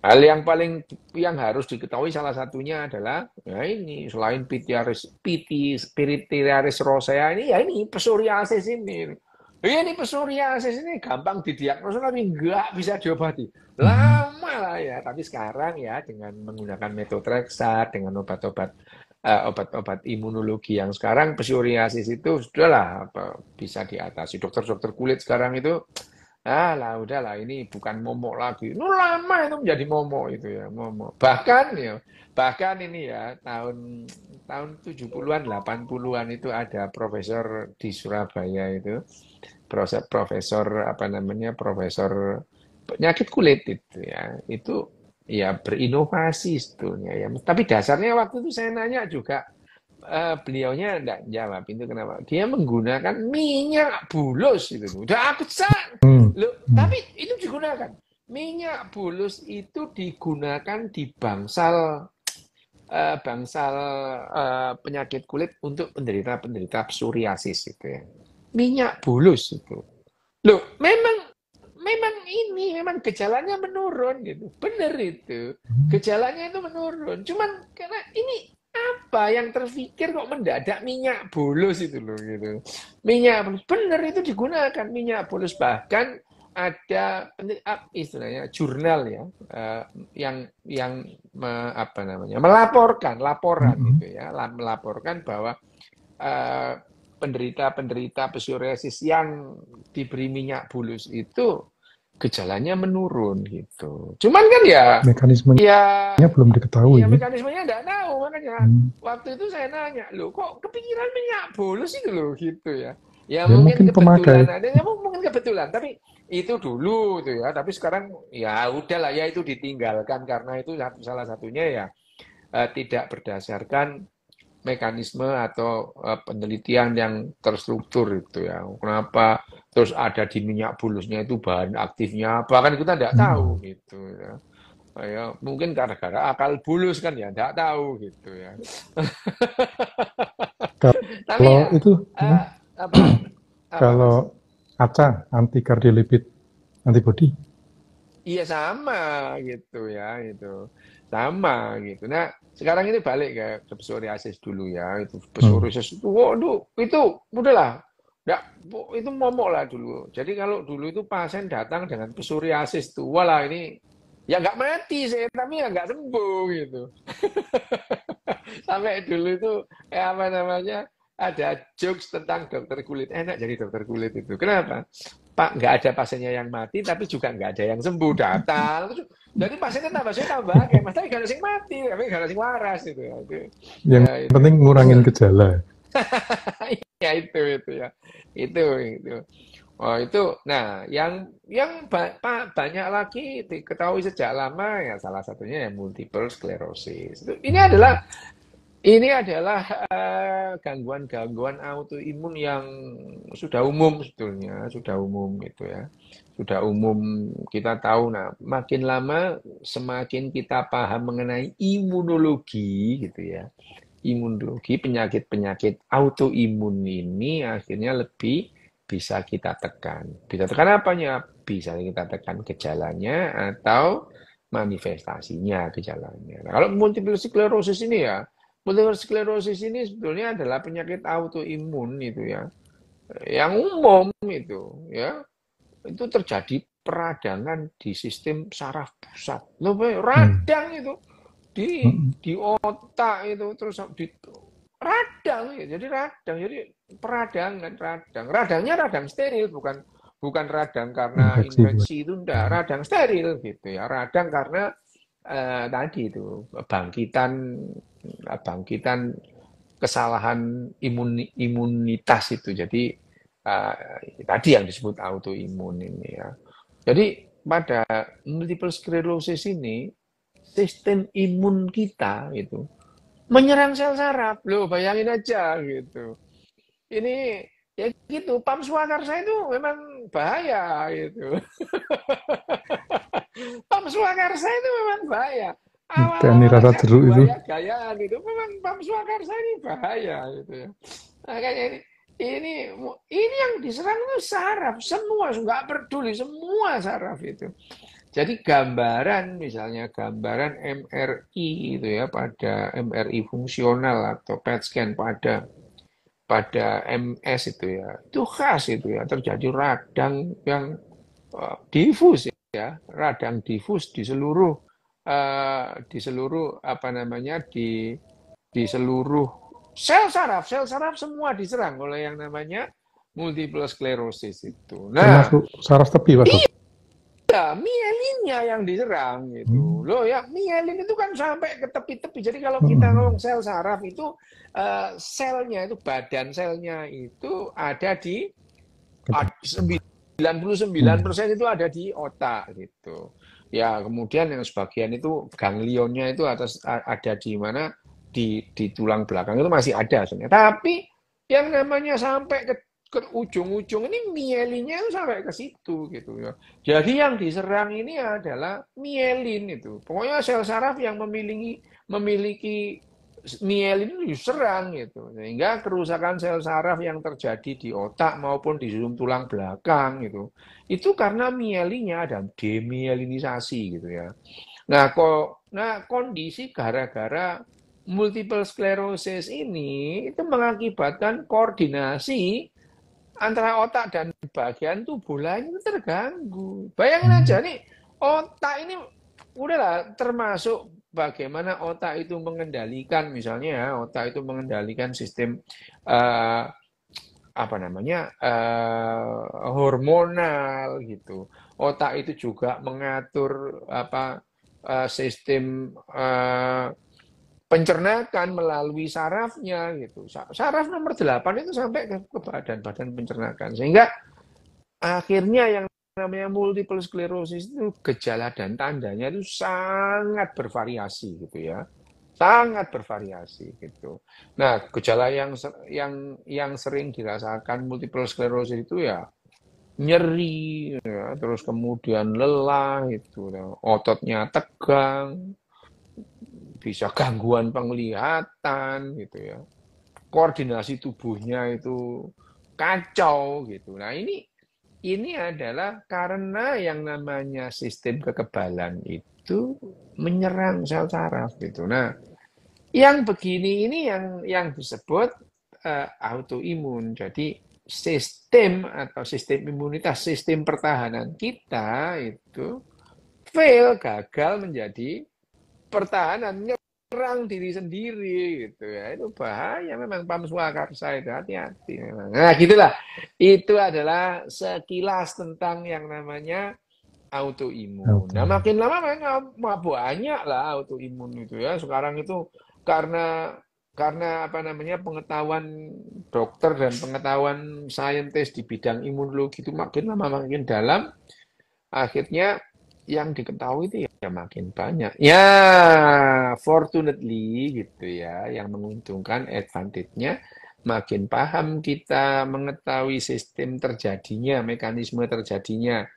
Hal yang paling yang harus diketahui salah satunya adalah ya ini selain pitiaris piti spiritiaris rosea ini ya ini psoriasis ini. Iya, ini psoriasis ini gampang didiagnosa tapi nggak bisa diobati. Lama lah ya, tapi sekarang ya dengan menggunakan metotreksat dengan obat-obat eh, obat obat uh, imunologi yang sekarang psoriasis itu sudahlah apa, bisa diatasi. Dokter-dokter kulit sekarang itu Alah, udahlah ini bukan momok lagi. Lu lama itu menjadi momok itu ya, momok. Bahkan ya, bahkan ini ya tahun tahun 70-an, 80-an itu ada profesor di Surabaya itu. Profesor, profesor apa namanya? Profesor penyakit kulit itu ya. Itu ya berinovasi sebetulnya ya. Tapi dasarnya waktu itu saya nanya juga uh, beliaunya tidak jawab itu kenapa? Dia menggunakan minyak bulus itu. Udah aku sak. Hmm. hmm. tapi itu digunakan. Minyak bulus itu digunakan di bangsal uh, bangsal uh, penyakit kulit untuk penderita-penderita psoriasis itu ya. Minyak bulus itu. Loh, memang memang ini memang gejalanya menurun gitu. Bener itu. Hmm. Gejalanya itu menurun. Cuman karena ini apa yang terpikir kok mendadak minyak bolus itu loh gitu minyak bolus benar itu digunakan minyak bolus bahkan ada istilahnya jurnal ya eh, yang yang apa namanya melaporkan laporan mm -hmm. gitu ya melaporkan bahwa eh, penderita-penderita uh, psoriasis yang diberi minyak bulus itu gejalanya menurun gitu. Cuman kan ya mekanismenya ya, belum diketahui. Iya, ya, mekanismenya enggak tahu makanya hmm. waktu itu saya nanya, lo kok kepikiran minyak bolus sih lo gitu ya. Ya, ya mungkin, mungkin kebetulan ada, ya mungkin kebetulan, tapi itu dulu tuh ya. Tapi sekarang ya udahlah ya itu ditinggalkan karena itu salah satunya ya eh, tidak berdasarkan mekanisme atau eh, penelitian yang terstruktur itu ya. Kenapa terus ada di minyak bulusnya itu bahan aktifnya apa kan kita tidak hmm. tahu hmm. gitu ya. ya mungkin gara-gara akal bulus kan ya tidak tahu gitu ya kalau ya, itu uh, apa, apa, kalau aca anti kardiolipid antibody iya sama gitu ya itu sama gitu nah sekarang ini balik ke psoriasis dulu ya itu hmm. psoriasis hmm. itu waduh itu udahlah Enggak, itu momok lah dulu. Jadi kalau dulu itu pasien datang dengan psoriasis tua lah ini ya nggak mati sih, tapi ya nggak sembuh gitu. Sampai dulu itu eh, apa namanya ada jokes tentang dokter kulit enak jadi dokter kulit itu. Kenapa? Pak nggak ada pasiennya yang mati, tapi juga nggak ada yang sembuh datang. Jadi pasiennya tambah saya tambah, kayak mas tapi nggak ada yang mati, tapi nggak ada yang waras gitu. Ya. Yang ya, penting itu. ngurangin gejala ya itu itu ya itu itu oh itu nah yang yang ba banyak lagi diketahui sejak lama ya salah satunya ya multiple sclerosis itu ini adalah ini adalah eh, gangguan-gangguan uh, autoimun yang sudah umum sebetulnya, sudah umum itu ya. Sudah umum kita tahu nah, makin lama semakin kita paham mengenai imunologi gitu ya imunologi penyakit-penyakit autoimun ini akhirnya lebih bisa kita tekan. Bisa tekan apanya? Bisa kita tekan gejalanya atau manifestasinya gejalanya. Nah, kalau multiple sclerosis ini ya, multiple sclerosis ini sebetulnya adalah penyakit autoimun itu ya. Yang umum itu ya. Itu terjadi peradangan di sistem saraf pusat. Loh, radang hmm. itu di di otak itu terus di radang ya jadi radang jadi peradangan radang radangnya radang steril bukan bukan radang karena infeksi, infeksi itu enggak radang steril gitu ya radang karena eh, tadi itu bangkitan bangkitan kesalahan imun imunitas itu jadi eh, tadi yang disebut autoimun ini ya jadi pada multiple sclerosis ini sistem imun kita itu menyerang sel saraf loh bayangin aja gitu ini ya gitu pam swakarsa itu memang bahaya gitu pam swakarsa itu memang bahaya awal dan rasa jeruk itu gaya gitu memang pam swakarsa ini bahaya gitu ya makanya nah, ini ini ini yang diserang itu saraf semua nggak peduli semua saraf itu jadi gambaran misalnya gambaran MRI itu ya pada MRI fungsional atau PET scan pada pada MS itu ya itu khas itu ya terjadi radang yang eh, difus ya radang difus di seluruh eh, di seluruh apa namanya di di seluruh sel saraf sel saraf semua diserang oleh yang namanya multiple sclerosis itu. Nah, saraf tepi waktu. Iya ya mielinnya yang diserang gitu hmm. loh ya mielin itu kan sampai ke tepi-tepi jadi kalau hmm. kita ngomong sel saraf itu uh, selnya itu badan selnya itu ada di 99 hmm. persen itu ada di otak gitu ya kemudian yang sebagian itu ganglionnya itu atas ada di mana di di tulang belakang itu masih ada sebenarnya tapi yang namanya sampai ke kan ujung-ujung ini mielinnya sampai ke situ gitu ya. Jadi yang diserang ini adalah mielin itu. Pokoknya sel saraf yang memiliki memiliki mielin itu diserang ya gitu. Sehingga kerusakan sel saraf yang terjadi di otak maupun di sum tulang belakang gitu. Itu karena mielinnya ada demielinisasi gitu ya. Nah, kok nah kondisi gara-gara multiple sclerosis ini itu mengakibatkan koordinasi antara otak dan bagian tubuh lain itu kan terganggu. Bayangin aja hmm. nih, otak ini udahlah termasuk bagaimana otak itu mengendalikan misalnya ya, otak itu mengendalikan sistem uh, apa namanya uh, hormonal gitu. Otak itu juga mengatur apa uh, sistem uh, pencernakan melalui sarafnya gitu. Saraf nomor 8 itu sampai ke badan-badan pencernakan. Sehingga akhirnya yang namanya multiple sclerosis itu gejala dan tandanya itu sangat bervariasi gitu ya. Sangat bervariasi gitu. Nah, gejala yang yang yang sering dirasakan multiple sclerosis itu ya nyeri, ya, terus kemudian lelah gitu, ototnya tegang, bisa gangguan penglihatan gitu ya koordinasi tubuhnya itu kacau gitu nah ini ini adalah karena yang namanya sistem kekebalan itu menyerang sel saraf gitu nah yang begini ini yang yang disebut uh, autoimun jadi sistem atau sistem imunitas, sistem pertahanan kita itu fail, gagal menjadi pertahanan nyerang diri sendiri gitu ya itu bahaya memang pam swakarsa itu hati-hati memang nah gitulah itu adalah sekilas tentang yang namanya autoimun okay. nah makin lama memang banyak lah autoimun itu ya sekarang itu karena karena apa namanya pengetahuan dokter dan pengetahuan saintis di bidang imunologi itu makin lama makin dalam akhirnya yang diketahui itu ya makin banyak. Ya, fortunately gitu ya, yang menguntungkan advantage-nya makin paham kita mengetahui sistem terjadinya, mekanisme terjadinya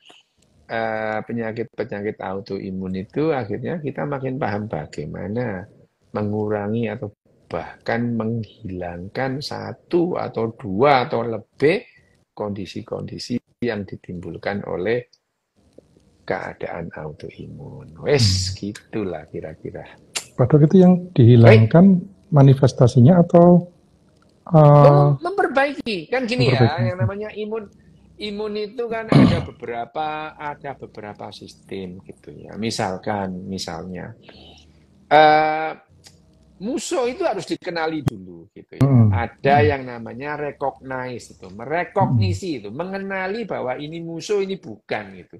eh, penyakit-penyakit uh, autoimun itu akhirnya kita makin paham bagaimana mengurangi atau bahkan menghilangkan satu atau dua atau lebih kondisi-kondisi yang ditimbulkan oleh keadaan autoimun. Wes, hmm. gitulah kira-kira. Padahal itu yang dihilangkan Baik. manifestasinya atau uh, oh, memperbaiki kan gini ya, memperbaiki. ya, yang namanya imun imun itu kan ada beberapa ada beberapa sistem gitu ya. Misalkan misalnya uh, musuh itu harus dikenali dulu gitu ya. Hmm. Hmm. Ada yang namanya recognize itu, merekognisi hmm. itu, mengenali bahwa ini musuh ini bukan gitu.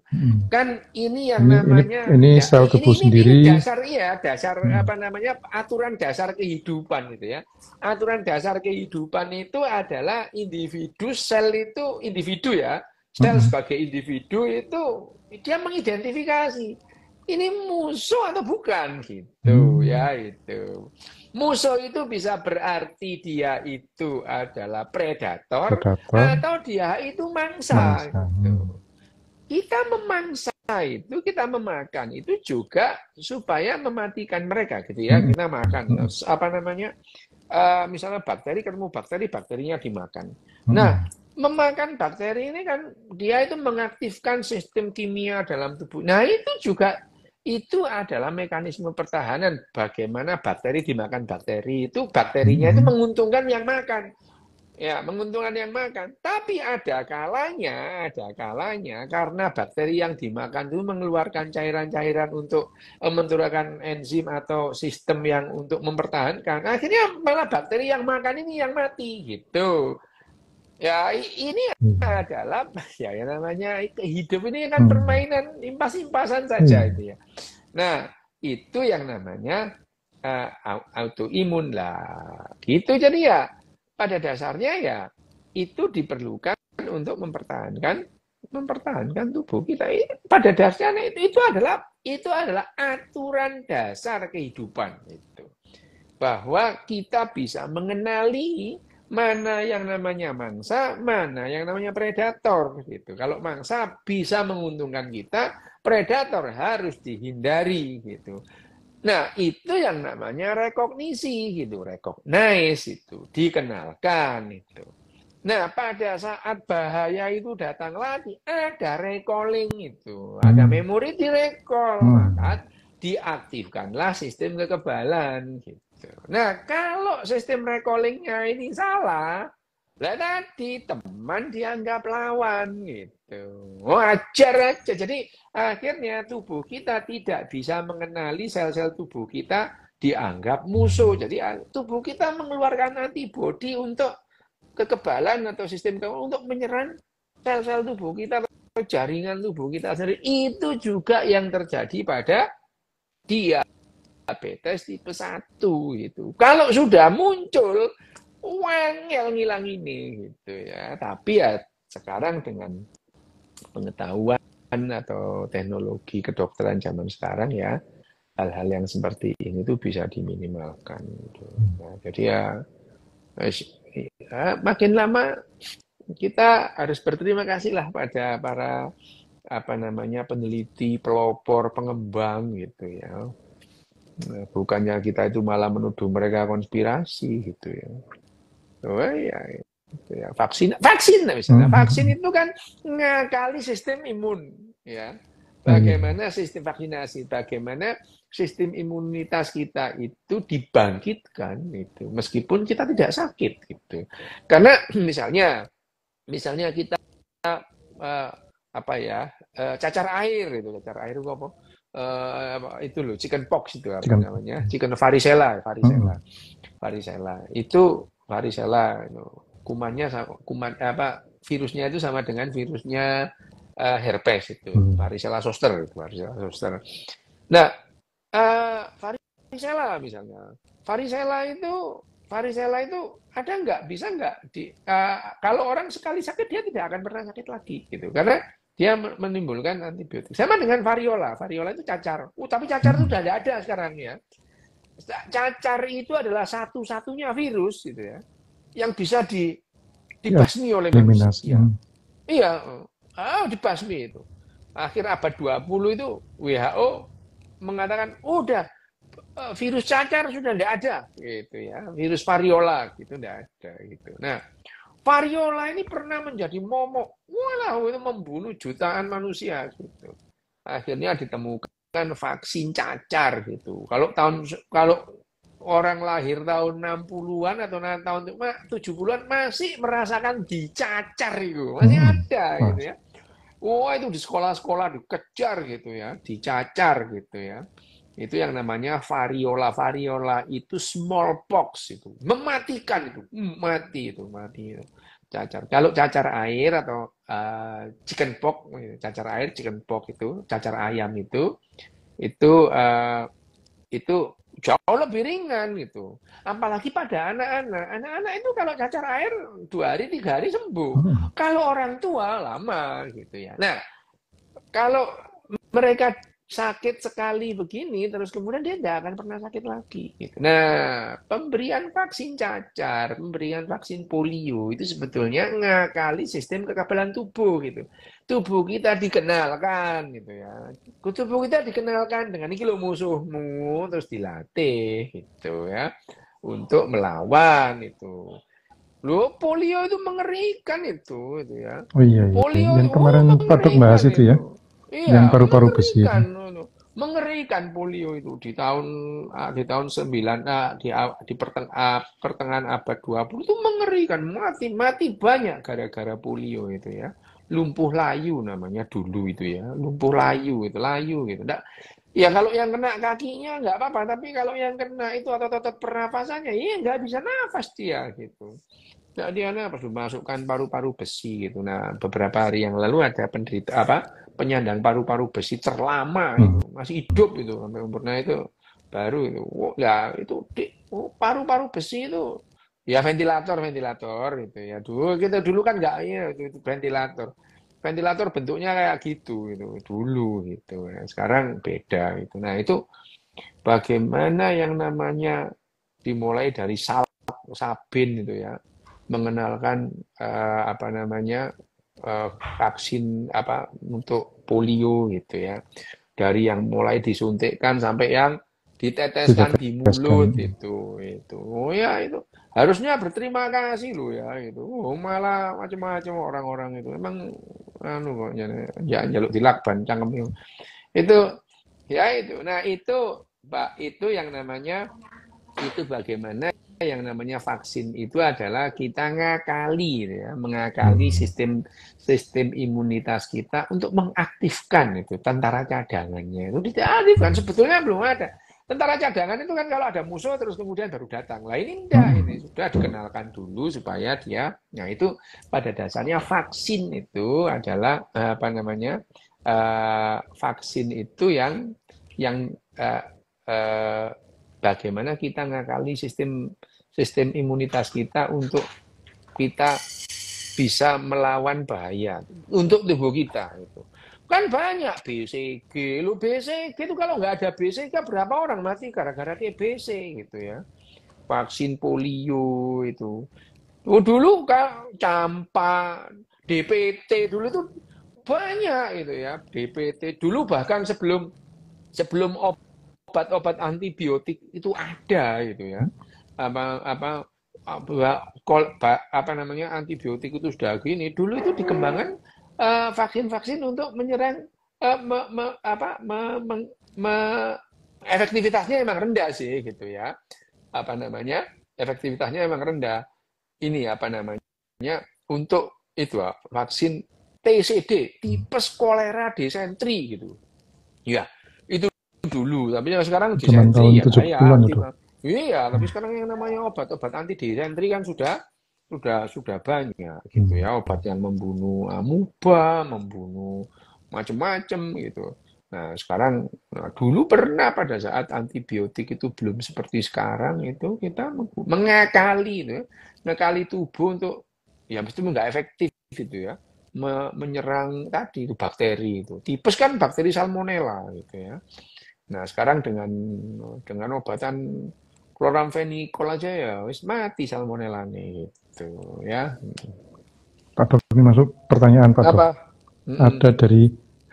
Kan ini yang namanya ini, ini ya, sel tubuh ini, sendiri. Ini dasar iya, dasar hmm. apa namanya aturan dasar kehidupan gitu ya. Aturan dasar kehidupan itu adalah individu sel itu individu ya. Sel hmm. sebagai individu itu dia mengidentifikasi ini musuh atau bukan gitu hmm. ya itu musuh itu bisa berarti dia itu adalah predator, predator. atau dia itu mangsa, mangsa. Gitu. Hmm. kita memangsa itu kita memakan itu juga supaya mematikan mereka gitu ya hmm. kita makan hmm. apa namanya uh, misalnya bakteri ketemu bakteri bakterinya dimakan hmm. nah memakan bakteri ini kan dia itu mengaktifkan sistem kimia dalam tubuh nah itu juga itu adalah mekanisme pertahanan bagaimana bakteri dimakan bakteri itu bakterinya itu hmm. menguntungkan yang makan ya menguntungkan yang makan tapi ada kalanya ada kalanya karena bakteri yang dimakan itu mengeluarkan cairan-cairan untuk eh, menurunkan enzim atau sistem yang untuk mempertahankan akhirnya malah bakteri yang makan ini yang mati gitu Ya ini hmm. adalah ya yang namanya hidup ini kan hmm. permainan impas-impasan saja hmm. itu ya. Nah itu yang namanya uh, autoimun lah. Gitu jadi ya pada dasarnya ya itu diperlukan untuk mempertahankan mempertahankan tubuh kita. Pada dasarnya itu, itu adalah itu adalah aturan dasar kehidupan itu bahwa kita bisa mengenali mana yang namanya mangsa, mana yang namanya predator gitu. Kalau mangsa bisa menguntungkan kita, predator harus dihindari gitu. Nah, itu yang namanya rekognisi gitu, recognize itu, dikenalkan itu. Nah, pada saat bahaya itu datang lagi, ada recalling itu, ada hmm. memori direkol, maka diaktifkanlah sistem kekebalan gitu. Gitu. Nah, kalau sistem recallingnya ini salah, lah tadi teman dianggap lawan gitu. Wajar oh, aja. Jadi akhirnya tubuh kita tidak bisa mengenali sel-sel tubuh kita dianggap musuh. Jadi tubuh kita mengeluarkan antibodi untuk kekebalan atau sistem kekebalan untuk menyerang sel-sel tubuh kita atau jaringan tubuh kita sendiri. Itu juga yang terjadi pada dia diabetes tipe 1 gitu. Kalau sudah muncul uang yang hilang ini gitu ya. Tapi ya sekarang dengan pengetahuan atau teknologi kedokteran zaman sekarang ya hal-hal yang seperti ini tuh bisa diminimalkan gitu. Hmm. Nah, jadi ya, ya makin lama kita harus berterima kasihlah pada para apa namanya peneliti, pelopor, pengembang gitu ya. Ya, bukannya kita itu malah menuduh mereka konspirasi gitu ya oh iya, iya. gitu ya vaksin vaksin misalnya hmm. vaksin itu kan ngakali sistem imun ya bagaimana sistem vaksinasi bagaimana sistem imunitas kita itu dibangkitkan itu meskipun kita tidak sakit gitu karena misalnya misalnya kita uh, apa ya uh, cacar air itu cacar air itu apa Eh, itu loh chicken pox itu apa chicken. namanya chicken varicella varicella hmm. varicella itu varicella kumannya sama kuman apa virusnya itu sama dengan virusnya uh, herpes itu hmm. varicella zoster varicella zoster nah uh, varicella misalnya varicella itu varicella itu ada nggak bisa nggak di uh, kalau orang sekali sakit dia tidak akan pernah sakit lagi gitu karena dia menimbulkan antibiotik. Sama dengan variola. Variola itu cacar. Uh, tapi cacar itu sudah tidak ada sekarang ya. Cacar itu adalah satu-satunya virus gitu ya, yang bisa di dibasmi ya, oleh manusia. Hmm. Iya, oh, dibasmi itu. Akhir abad 20 itu WHO mengatakan oh, udah eh, virus cacar sudah tidak ada gitu ya virus variola gitu tidak ada gitu nah Variola ini pernah menjadi momok. Walah, itu membunuh jutaan manusia. Gitu. Akhirnya ditemukan vaksin cacar gitu. Kalau tahun kalau orang lahir tahun 60-an atau tahun 70-an masih merasakan dicacar gitu. Masih hmm. ada gitu ya. Wah, oh, itu di sekolah-sekolah dikejar gitu ya, dicacar gitu ya itu yang namanya variola variola itu smallpox itu mematikan itu hmm. mati itu mati itu. cacar kalau cacar air atau uh, chicken pox cacar air chicken pox itu cacar ayam itu itu uh, itu jauh lebih ringan gitu apalagi pada anak-anak anak-anak itu kalau cacar air dua hari tiga hari sembuh hmm. kalau orang tua lama gitu ya nah kalau mereka sakit sekali begini terus kemudian dia tidak akan pernah sakit lagi. Gitu. Nah pemberian vaksin cacar, pemberian vaksin polio itu sebetulnya ngakali sistem kekebalan tubuh gitu. Tubuh kita dikenalkan gitu ya. Tubuh kita dikenalkan dengan ini lo musuhmu terus dilatih gitu ya untuk melawan itu. Lo polio itu mengerikan itu, gitu ya. Oh iya, iya. iya. Polio dan kemarin Patok bahas itu, itu ya. Iya, yang paru-paru besi. Mengerikan polio itu di tahun ah, di tahun 9 ah, di di pertengahan, pertengahan abad 20 itu mengerikan mati mati banyak gara-gara polio itu ya. Lumpuh layu namanya dulu itu ya. Lumpuh layu itu layu gitu. Nggak, Ya kalau yang kena kakinya nggak apa-apa, tapi kalau yang kena itu atau otot pernapasannya, ya nggak bisa nafas dia gitu. nah, dia nafas, masukkan paru-paru besi gitu. Nah beberapa hari yang lalu ada penderita apa penyandang paru-paru besi terlama hmm. itu, masih hidup itu sampai umurnya itu baru itu wow, ya itu oh, paru-paru besi itu ya ventilator ventilator gitu ya dulu kita dulu kan nggak ya itu, itu ventilator ventilator bentuknya kayak gitu gitu dulu gitu ya. sekarang beda gitu nah itu bagaimana yang namanya dimulai dari sal sabin itu ya mengenalkan uh, apa namanya Eh, vaksin apa untuk polio gitu ya. Dari yang mulai disuntikkan sampai yang diteteskan di mulut itu itu. Oh ya itu harusnya berterima kasih lu ya itu. Oh malah macam-macam orang-orang itu. Emang anu kok ya jaluk dilakban cangkem itu. Ya itu. Nah itu Pak itu yang namanya itu bagaimana yang namanya vaksin itu adalah kita ngakali gitu ya, mengakali hmm. sistem sistem imunitas kita untuk mengaktifkan itu tentara cadangannya. Itu tidak aktif kan hmm. sebetulnya belum ada. Tentara cadangan itu kan kalau ada musuh terus kemudian baru datang. Lah ini tidak, hmm. ini sudah dikenalkan dulu supaya dia nah itu pada dasarnya vaksin itu adalah eh, apa namanya? Uh, vaksin itu yang yang uh, uh, bagaimana kita ngakali sistem sistem imunitas kita untuk kita bisa melawan bahaya untuk tubuh kita itu kan banyak BCG lu BCG itu kalau nggak ada BCG berapa orang mati gara-gara TBC gitu ya vaksin polio itu oh, dulu kan campak DPT dulu itu banyak itu ya DPT dulu bahkan sebelum sebelum obat-obat antibiotik itu ada gitu ya hmm apa apa apa namanya antibiotik itu sudah gini dulu itu dikembangkan eh, vaksin-vaksin uh, untuk menyerang uh, me, me, apa me, me, me, efektivitasnya emang rendah sih gitu ya apa namanya efektivitasnya emang rendah ini apa namanya untuk itu vaksin TCD tipes kolera desentri gitu ya itu dulu tapi yang sekarang desentri ya, ya, ya Iya, iya, tapi sekarang yang namanya obat-obat anti disentri kan sudah sudah sudah banyak gitu ya hmm. obat yang membunuh amuba, membunuh macam-macam gitu. Nah sekarang nah, dulu pernah pada saat antibiotik itu belum seperti sekarang itu kita mengakali itu, ya, mengakali tubuh untuk ya mesti nggak efektif gitu ya menyerang tadi itu bakteri itu tipes kan bakteri salmonella gitu ya. Nah sekarang dengan dengan obatan kloramfenikol aja ya wis mati nih itu, ya. Pak Dok, ini masuk pertanyaan Pak Apa? Dok. Mm -mm. Ada dari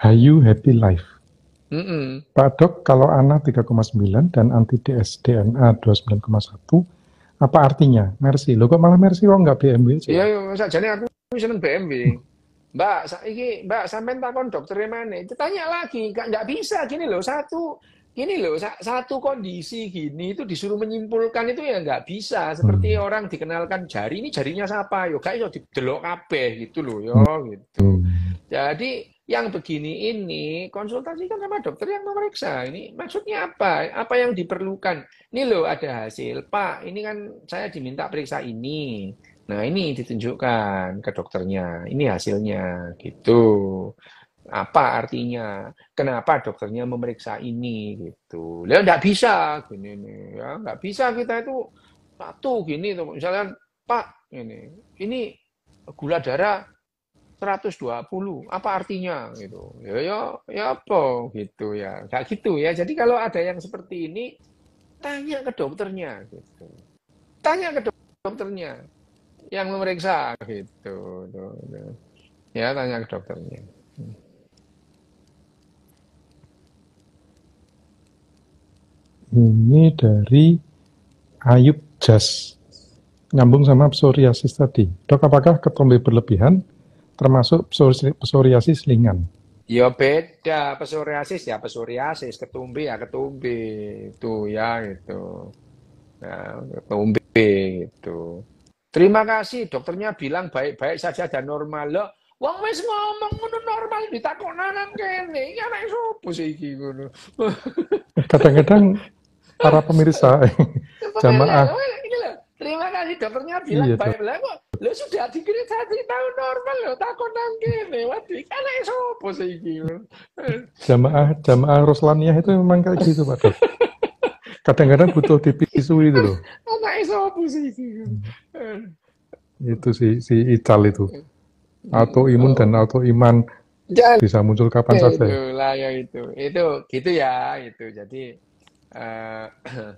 Hayu Happy Life. Mm -mm. Pak Dok, kalau ANA 3,9 dan anti DSDNA 29,1, apa artinya? Mercy. Lo kok malah Mercy kok nggak BMW sih? Iya, iya, jadi aku seneng BMW. Mbak, ini, Mbak sampai takon dokternya mana? Tanya lagi, nggak bisa gini loh. Satu, ini loh satu kondisi gini itu disuruh menyimpulkan itu ya nggak bisa seperti hmm. orang dikenalkan jari ini jarinya siapa yo kayak yo didelok kabeh gitu loh yo hmm. gitu jadi yang begini ini konsultasikan sama dokter yang memeriksa ini maksudnya apa apa yang diperlukan ini loh ada hasil pak ini kan saya diminta periksa ini nah ini ditunjukkan ke dokternya ini hasilnya gitu apa artinya kenapa dokternya memeriksa ini gitu ya nggak bisa gini nih ya nggak bisa kita itu satu gini tuh misalnya pak ini ini gula darah 120 apa artinya gitu ya ya ya apa gitu ya nggak gitu ya jadi kalau ada yang seperti ini tanya ke dokternya gitu tanya ke dokternya yang memeriksa gitu, gitu. ya tanya ke dokternya hmm. ini dari Ayub Jas. Nyambung sama psoriasis tadi. Dok, apakah ketombe berlebihan termasuk psoriasis lingan? Ya beda, psoriasis ya psoriasis, ketombe ya ketombe itu ya itu Nah, ketumbi gitu. Terima kasih, dokternya bilang baik-baik saja dan normal. Loh, Wong wis ngomong ngono normal ditakok nanan kene. Iki iya, anak sopo sih iki ngono. Kadang-kadang para pemirsa jamaah. Terima kasih dokternya bilang iya, baik lah kok. Lo sudah dikirim satu tahun normal lo takut nangkin lewat di kalah sopo sih Jamaah jamaah Roslaniah itu memang kayak gitu pak Kadang-kadang butuh dipisu itu loh. Anak sopo sih Itu si si Ical itu. atau oh. dan atau iman bisa muncul kapan saja. Itu lah ya itu. Itu gitu ya itu. Jadi uh,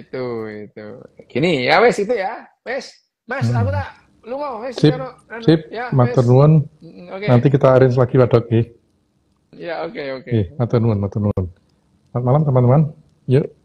itu itu gini ya wes itu ya wes mas hmm. aku tak lu mau wes sip, karo, anu, sip. ya, matur nuwun mm, okay. nanti kita arrange lagi wadok ya oke okay, oke okay. matur nuwun matur nuwun selamat malam teman-teman yuk